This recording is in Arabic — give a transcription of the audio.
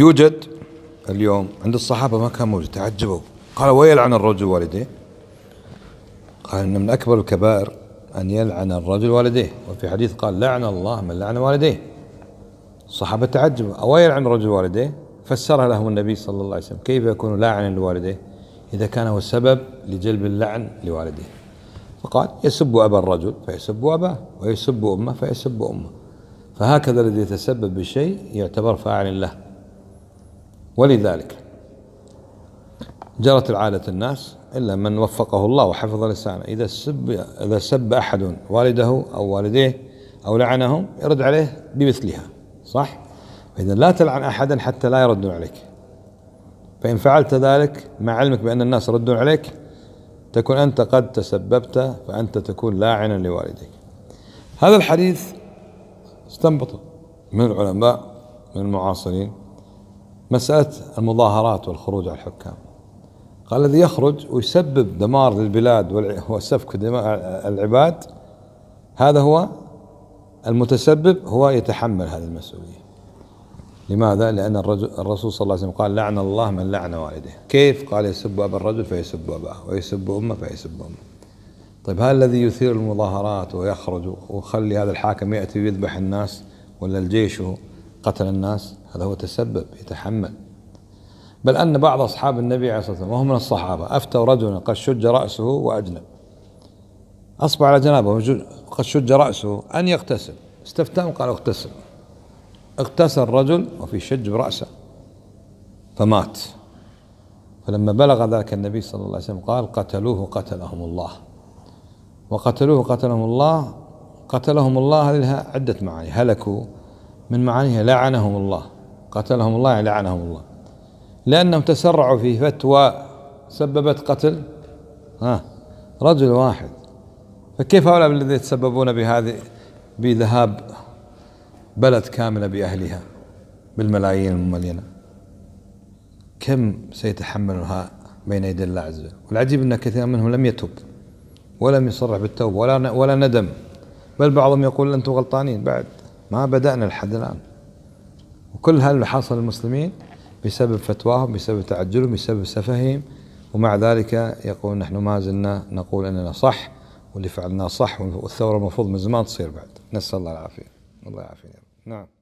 يوجد اليوم عند الصحابة ما كان موجود تعجبوا قال ويلعن الرجل والديه قال إن من أكبر الكبائر أن يلعن الرجل والديه وفي حديث قال لعن الله من لعن والديه الصحابة تعجبوا أو يلعن الرجل والديه فسرها لهم النبي صلى الله عليه وسلم كيف يكون لاعنا لوالديه إذا كان هو السبب لجلب اللعن لوالديه فقال يسب أبا الرجل فيسب أباه ويسب أمه فيسب أمه فهكذا الذي يتسبب بشيء يعتبر فاعل له ولذلك جرت العادة الناس إلا من وفقه الله وحفظ لسانه إذا سب إذا سب أحد والده أو والديه أو لعنهم يرد عليه بمثلها صح؟ فإذا لا تلعن أحدا حتى لا يردون عليك فإن فعلت ذلك مع علمك بأن الناس يردون عليك تكون أنت قد تسببت فأنت تكون لاعنا لوالديك هذا الحديث استنبط من العلماء من المعاصرين مسألة المظاهرات والخروج على الحكام قال الذي يخرج ويسبب دمار للبلاد وسفك دماء العباد هذا هو المتسبب هو يتحمل هذه المسؤولية لماذا؟ لأن الرسول صلى الله عليه وسلم قال لعن الله من لعن والده، كيف؟ قال يسب أبا الرجل فيسب أباه ويسب أمه فيسب أمه طيب هل الذي يثير المظاهرات ويخرج ويخلي هذا الحاكم يأتي ويذبح الناس ولا الجيش قتل الناس هذا هو تسبب يتحمل بل أن بعض أصحاب النبي عليه الصلاة والسلام وهم من الصحابة أفتوا رجلا قد شج رأسه وأجنب أصبح على جنابه قد شج رأسه أن يغتسل استفتاهم قالوا اغتسل اغتسل الرجل وفي شج برأسه فمات فلما بلغ ذلك النبي صلى الله عليه وسلم قال قتلوه قتلهم الله وقتلوه قتلهم الله قتلهم الله لها عدة معاني هلكوا من معانيها لعنهم الله قتلهم الله يعني لعنهم الله لأنهم تسرعوا في فتوى سببت قتل ها رجل واحد فكيف هؤلاء الذين يتسببون بهذه بذهاب بلد كاملة بأهلها بالملايين المملينة كم سيتحملها بين يدي الله عز وجل والعجيب أن كثير منهم لم يتب ولم يصرح بالتوبة ولا ولا ندم بل بعضهم يقول أنتم غلطانين بعد ما بدأنا لحد الآن وكل هذا اللي حصل للمسلمين بسبب فتواهم بسبب تعجلهم بسبب سفههم ومع ذلك يقول نحن ما زلنا نقول اننا صح واللي فعلناه صح والثوره المفروض من زمان تصير بعد نسال الله العافيه الله يعافينا نعم